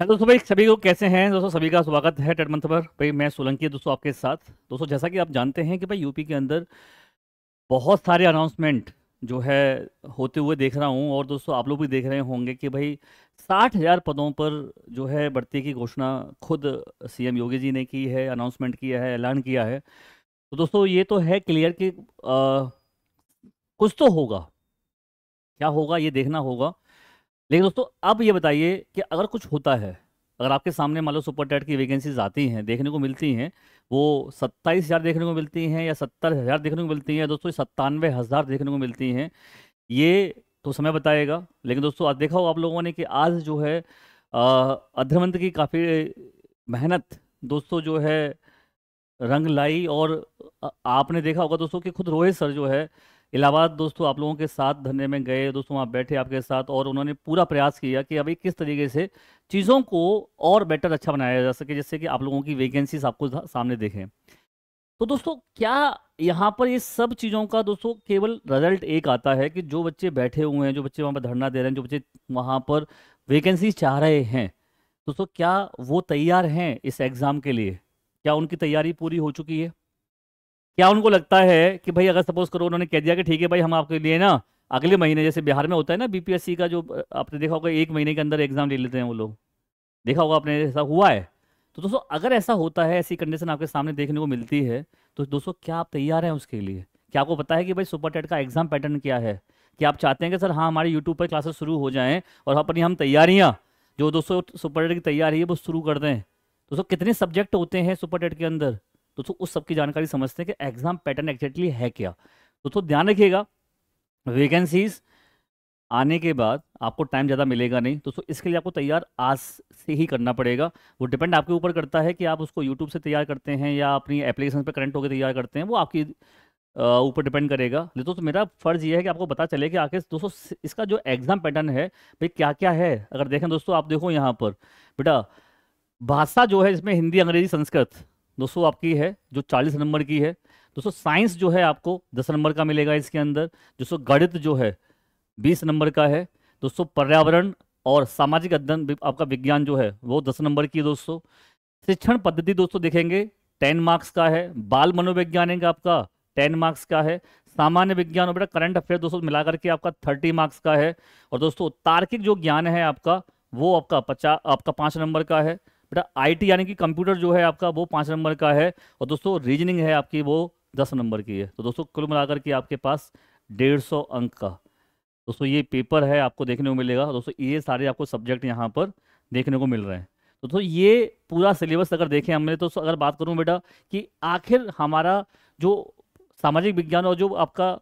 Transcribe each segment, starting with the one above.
hello हाँ, दोस्तों भाई सभी को कैसे हैं दोस्तों सभी का स्वागत है टेट मंथ पर भाई मैं सोलंकी दोस्तों आपके साथ दोस्तों जैसा कि आप जानते हैं कि भाई यूपी के अंदर बहुत सारे अनाउंसमेंट जो है होते हुए देख रहा हूं और दोस्तों आप लोग भी देख रहे होंगे कि भाई साठ हज़ार पदों पर जो है भर्ती की घोषणा खुद सीएम योगी जी ने की है अनाउंसमेंट किया है ऐलान किया है तो दोस्तों ये तो है क्लियर कि आ, कुछ तो होगा क्या होगा ये देखना होगा लेकिन दोस्तों अब ये बताइए कि अगर कुछ होता है अगर आपके सामने मान लो सुपर टेट की वैकेंसीज आती हैं देखने को मिलती हैं वो सत्ताईस हज़ार देखने को मिलती हैं या सत्तर हज़ार देखने को मिलती हैं दोस्तों सत्तानवे हज़ार देखने को मिलती हैं ये तो समय बताएगा लेकिन दोस्तों आज देखा हो आप लोगों ने कि आज जो है अधर्मंत की काफ़ी मेहनत दोस्तों जो है रंग लाई और आपने देखा होगा दोस्तों कि खुद रोहित सर जो है इलाहाबाद दोस्तों आप लोगों के साथ धरने में गए दोस्तों वहाँ बैठे आपके साथ और उन्होंने पूरा प्रयास किया कि अभी किस तरीके से चीज़ों को और बेटर अच्छा बनाया जा सके जिससे कि आप लोगों की वैकेंसीज आपको सामने देखें तो दोस्तों क्या यहाँ पर ये सब चीज़ों का दोस्तों केवल रिजल्ट एक आता है कि जो बच्चे बैठे हुए हैं जो बच्चे वहाँ पर धरना दे रहे हैं जो बच्चे वहाँ पर वेकेंसी चाह रहे हैं दोस्तों क्या वो तैयार हैं इस एग्ज़ाम के लिए क्या उनकी तैयारी पूरी हो चुकी है क्या उनको लगता है कि भाई अगर सपोज करो उन्होंने कह दिया कि ठीक है भाई हम आपके लिए ना अगले महीने जैसे बिहार में होता है ना बीपीएससी का जो आपने देखा होगा एक महीने के अंदर एग्जाम ले लेते हैं वो लोग देखा होगा आपने ऐसा हुआ है तो दोस्तों अगर ऐसा होता है ऐसी कंडीशन आपके सामने देखने को मिलती है तो दोस्तों क्या आप तैयार हैं उसके लिए क्या आपको पता है कि भाई सुपर टेट का एग्जाम पैटर्न क्या है कि आप चाहते हैं कि सर हाँ हमारे यूट्यूब पर क्लासेस शुरू हो जाए और अपनी हम तैयारियाँ जो दोस्तों सुपर टेट की तैयारी है वो शुरू कर दें दोस्तों कितने सब्जेक्ट होते हैं सुपर टेट के अंदर दोस्तों तो उस सब की जानकारी समझते हैं कि एग्जाम पैटर्न एक्जैक्टली है क्या दोस्तों तो ध्यान रखिएगा वैकेंसीज आने के बाद आपको टाइम ज़्यादा मिलेगा नहीं दोस्तों तो इसके लिए आपको तैयार आज से ही करना पड़ेगा वो डिपेंड आपके ऊपर करता है कि आप उसको यूट्यूब से तैयार करते हैं या अपनी एप्लीकेशन पर करंट होकर तैयार करते हैं वो आपकी ऊपर डिपेंड करेगा दोस्तों तो मेरा फ़र्ज़ ये है कि आपको पता चले कि आखिर दोस्तों इसका जो एग्ज़ाम पैटर्न है भाई क्या क्या है अगर देखें दोस्तों आप देखो यहाँ पर बेटा भाषा जो है इसमें हिंदी अंग्रेजी संस्कृत दोस्तों आपकी है जो 40 नंबर की है दोस्तों साइंस जो है आपको 10 नंबर का मिलेगा इसके अंदर दोस्तों गणित जो है 20 नंबर का है दोस्तों पर्यावरण और सामाजिक अध्ययन आपका विज्ञान जो है वो 10 नंबर की दोस्तों शिक्षण पद्धति दोस्तों देखेंगे 10 मार्क्स का है बाल मनोवैज्ञानिक आपका टेन मार्क्स का है सामान्य विज्ञान और बेटा करंट अफेयर दोस्तों मिलाकर के आपका थर्टी मार्क्स का है और दोस्तों तार्किक जो ज्ञान है आपका वो आपका पचास आपका पाँच नंबर का है बेटा आईटी यानी कि कंप्यूटर जो है आपका वो पाँच नंबर का है और दोस्तों रीजनिंग है आपकी वो दस नंबर की है तो दोस्तों कुल मिलाकर के आपके पास डेढ़ सौ अंक का दोस्तों ये पेपर है आपको देखने को मिलेगा दोस्तों ये सारे आपको सब्जेक्ट यहाँ पर देखने को मिल रहे हैं तो दोस्तों ये पूरा सिलेबस अगर देखें हमने तो अगर बात करूँ बेटा कि आखिर हमारा जो सामाजिक विज्ञान और जो आपका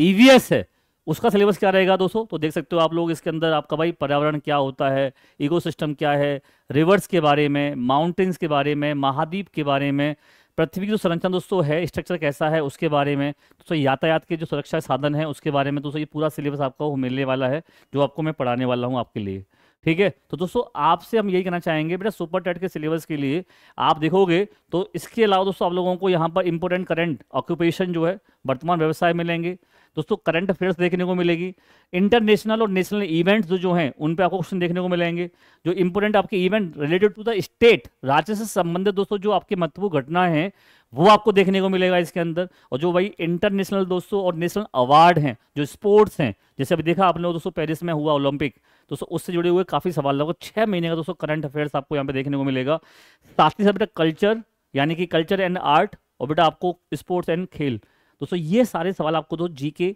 ई e है उसका सिलेबस क्या रहेगा दोस्तों तो देख सकते हो आप लोग इसके अंदर आपका भाई पर्यावरण क्या होता है इको क्या है रिवर्स के बारे में माउंटेन्स के बारे में महाद्वीप के बारे में पृथ्वी की जो संरचना दोस्तों है स्ट्रक्चर कैसा है उसके बारे में दोस्तों यातायात के जो सुरक्षा साधन है उसके बारे में दोस्तों ये पूरा सिलेबस आपको मिलने वाला है जो आपको मैं पढ़ाने वाला हूँ आपके लिए ठीक है तो दोस्तों आपसे हम यही कहना चाहेंगे बेटा सुपर टेट के सिलेबस के लिए आप देखोगे तो इसके अलावा दोस्तों आप लोगों को यहाँ पर इम्पोर्टेंट करंट ऑक्यूपेशन जो है वर्तमान व्यवसाय मिलेंगे दोस्तों करंट अफेयर्स देखने को मिलेगी इंटरनेशनल और नेशनल इवेंट्स जो जो हैं उन पे आपको क्वेश्चन देखने को मिलेंगे जो इंपोर्टेंट आपके event related to the state राज्य से संबंधित दोस्तों जो आपकी महत्वपूर्ण घटना है वो आपको देखने को मिलेगा इसके अंदर और जो भाई इंटरनेशनल दोस्तों और नेशनल अवार्ड हैं जो स्पोर्ट्स हैं जैसे अभी देखा आपने दोस्तों पेरिस में हुआ ओलंपिक दोस्तों उससे जुड़े हुए काफ़ी सवाल लगा छह महीने का दोस्तों करंट अफेयर्स आपको यहाँ पे देखने को मिलेगा साथ ही साथ बेटा कल्चर यानी कि कल्चर एंड आर्ट और बेटा आपको स्पोर्ट्स एंड खेल दोस्तों ये सारे सवाल आपको दो जी के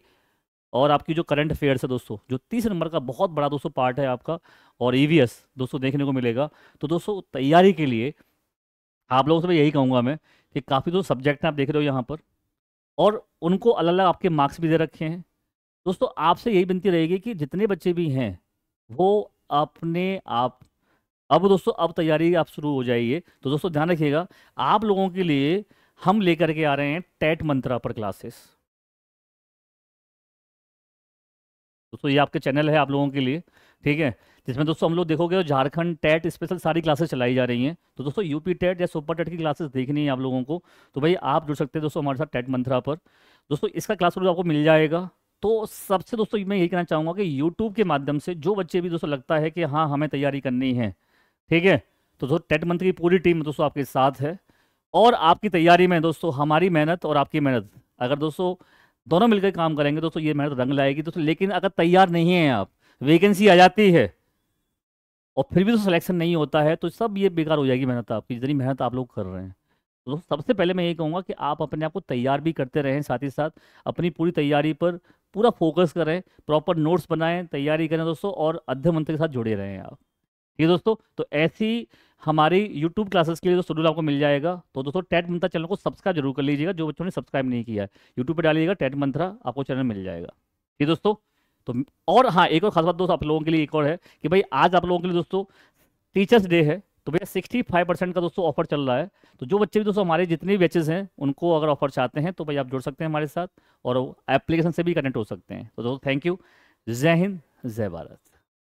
और आपकी जो करंट अफेयर्स है दोस्तों जो तीस नंबर का बहुत बड़ा दोस्तों पार्ट है आपका और ई e दोस्तों देखने को मिलेगा तो दोस्तों तैयारी के लिए आप लोगों से मैं यही कहूंगा मैं कि काफ़ी दो सब्जेक्ट हैं आप देख रहे हो यहाँ पर और उनको अलग अलग आपके मार्क्स भी दे रखे हैं दोस्तों आपसे यही विनती रहेगी कि जितने बच्चे भी हैं वो अपने आप अब दोस्तों अब तैयारी आप शुरू हो जाइए तो दोस्तों ध्यान रखिएगा आप लोगों के लिए हम लेकर के आ रहे हैं टेट मंत्रा पर क्लासेस दोस्तों ये आपके चैनल है आप लोगों के लिए ठीक है जिसमें दोस्तों हम लोग देखोगे झारखंड टेट स्पेशल सारी क्लासेस चलाई जा रही हैं तो दोस्तों यूपी टेट या सुपर टेट की क्लासेस देखनी है आप लोगों को तो भाई आप जुड़ सकते हैं दोस्तों हमारे साथ टेट मंथरा पर दोस्तों इसका क्लास आपको मिल जाएगा तो सबसे दोस्तों मैं यही कहना चाहूँगा कि यूट्यूब के माध्यम से जो बच्चे भी दोस्तों लगता है कि हाँ हमें तैयारी करनी है ठीक है तो दोस्तों टेट मंत्र की पूरी टीम दोस्तों आपके साथ है और आपकी तैयारी में दोस्तों हमारी मेहनत और आपकी मेहनत अगर दोस्तों दोनों मिलकर काम करेंगे दोस्तों ये मेहनत रंग लाएगी दोस्तों लेकिन अगर तैयार नहीं है आप वैकेंसी आ जाती है और फिर भी तो सिलेक्शन नहीं होता है तो सब ये बेकार हो जाएगी मेहनत आपकी जितनी मेहनत आप लोग कर रहे हैं तो सबसे पहले मैं ये कहूँगा कि आप अपने आप को तैयार भी करते रहें साथ ही साथ अपनी पूरी तैयारी पर पूरा फोकस करें प्रॉपर नोट्स बनाएं तैयारी करें दोस्तों और अध्यय मंत्र के साथ जुड़े रहें आप ठीक है दोस्तों तो ऐसी हमारी यूट्यूब क्लासेस के लिए तो शेड्यूल आपको मिल जाएगा तो दोस्तों टेट मंत्रा चैनल को सब्सक्राइब जरूर कर लीजिएगा जो बच्चों ने सब्सक्राइब नहीं किया है यूट्यूब पर डालिएगा टेट मंत्रा आपको चैनल मिल जाएगा ठीक है दोस्तों तो और हाँ एक और खास बात दोस्तों आप लोगों के लिए एक और है कि भाई आज आप लोगों के लिए दोस्तों टीचर्स डे है तो भैया सिक्सटी फाइव परसेंट का दोस्तों ऑफर चल रहा है तो जो बच्चे भी दोस्तों हमारे जितने भी बैचेज हैं उनको अगर ऑफर चाहते हैं तो भाई आप जुड़ सकते हैं हमारे साथ और एप्लीकेशन से भी कनेक्ट हो सकते हैं तो दोस्तों थैंक यू जय हिंद जय भारत